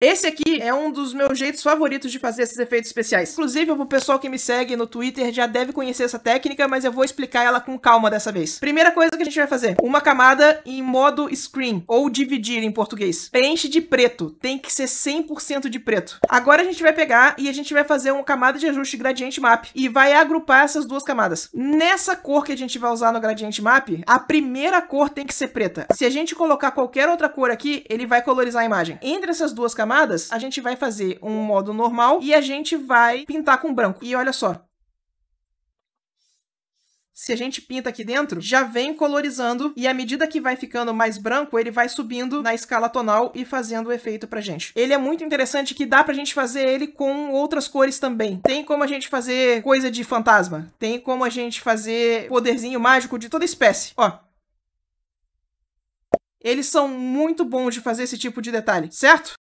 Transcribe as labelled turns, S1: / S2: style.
S1: Esse aqui é um dos meus jeitos favoritos de fazer esses efeitos especiais. Inclusive, o pessoal que me segue no Twitter já deve conhecer essa técnica, mas eu vou explicar ela com calma dessa vez. Primeira coisa que a gente vai fazer, uma camada em modo screen, ou dividir em português. Preenche de preto, tem que ser 100% de preto. Agora a gente vai pegar e a gente vai fazer uma camada de ajuste gradiente map, e vai agrupar essas duas camadas. Nessa cor que a gente vai usar no gradiente map, a primeira cor tem que ser preta. Se a gente colocar qualquer outra cor aqui, ele vai colorizar a imagem. Entre essas duas camadas, camadas, a gente vai fazer um modo normal e a gente vai pintar com branco. E olha só, se a gente pinta aqui dentro, já vem colorizando e à medida que vai ficando mais branco, ele vai subindo na escala tonal e fazendo o efeito pra gente. Ele é muito interessante que dá pra gente fazer ele com outras cores também. Tem como a gente fazer coisa de fantasma, tem como a gente fazer poderzinho mágico de toda espécie. Ó, eles são muito bons de fazer esse tipo de detalhe, certo?